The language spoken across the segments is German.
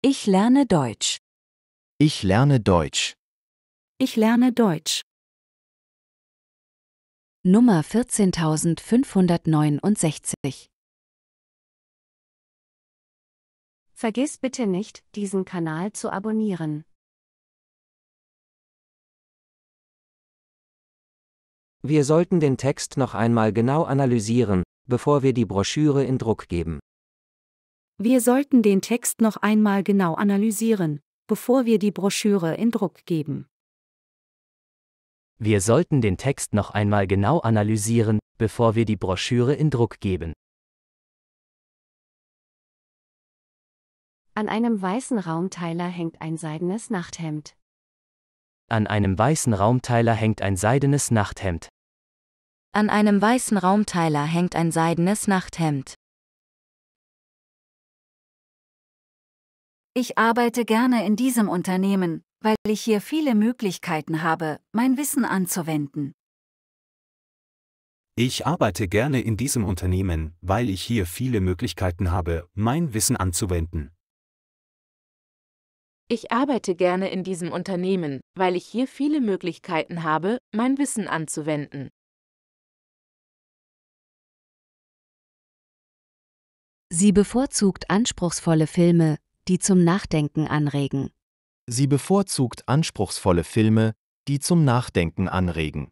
Ich lerne Deutsch. Ich lerne Deutsch. Ich lerne Deutsch. Nummer 14569 Vergiss bitte nicht, diesen Kanal zu abonnieren. Wir sollten den Text noch einmal genau analysieren, bevor wir die Broschüre in Druck geben. Wir sollten den Text noch einmal genau analysieren, bevor wir die Broschüre in Druck geben. Wir sollten den Text noch einmal genau analysieren, bevor wir die Broschüre in Druck geben. An einem weißen Raumteiler hängt ein seidenes Nachthemd. An einem weißen Raumteiler hängt ein seidenes Nachthemd. An einem weißen Raumteiler hängt ein seidenes Nachthemd. Ich arbeite gerne in diesem Unternehmen, weil ich hier viele Möglichkeiten habe, mein Wissen anzuwenden. Ich arbeite gerne in diesem Unternehmen, weil ich hier viele Möglichkeiten habe, mein Wissen anzuwenden. Ich arbeite gerne in diesem Unternehmen, weil ich hier viele Möglichkeiten habe, mein Wissen anzuwenden. Sie bevorzugt anspruchsvolle Filme, die zum Nachdenken anregen. Sie bevorzugt anspruchsvolle Filme, die zum Nachdenken anregen.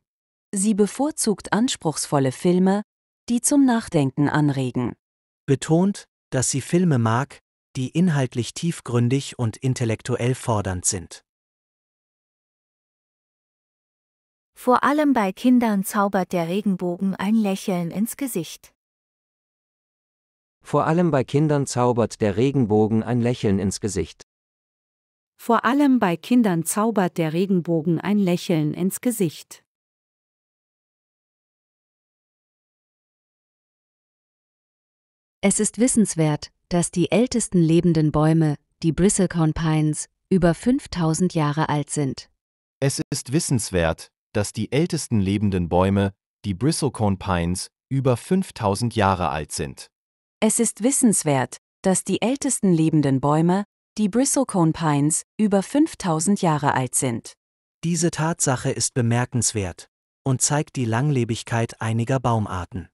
Sie bevorzugt anspruchsvolle Filme, die zum Nachdenken anregen. Betont, dass sie Filme mag, die inhaltlich tiefgründig und intellektuell fordernd sind. Vor allem bei Kindern zaubert der Regenbogen ein Lächeln ins Gesicht. Vor allem bei Kindern zaubert der Regenbogen ein Lächeln ins Gesicht. Vor allem bei Kindern zaubert der Regenbogen ein Lächeln ins Gesicht. Es ist wissenswert, dass die ältesten lebenden Bäume, die Bristlecone Pines, über 5000 Jahre alt sind. Es ist wissenswert, dass die ältesten lebenden Bäume, die Bristlecone Pines, über 5000 Jahre alt sind. Es ist wissenswert, dass die ältesten lebenden Bäume, die Bristlecone Pines, über 5000 Jahre alt sind. Diese Tatsache ist bemerkenswert und zeigt die Langlebigkeit einiger Baumarten.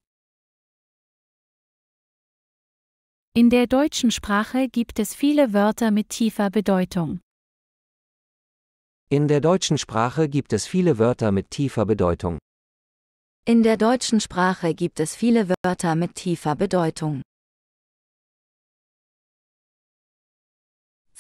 In der deutschen Sprache gibt es viele Wörter mit tiefer Bedeutung. In der deutschen Sprache gibt es viele Wörter mit tiefer Bedeutung. In der deutschen Sprache gibt es viele Wörter mit tiefer Bedeutung.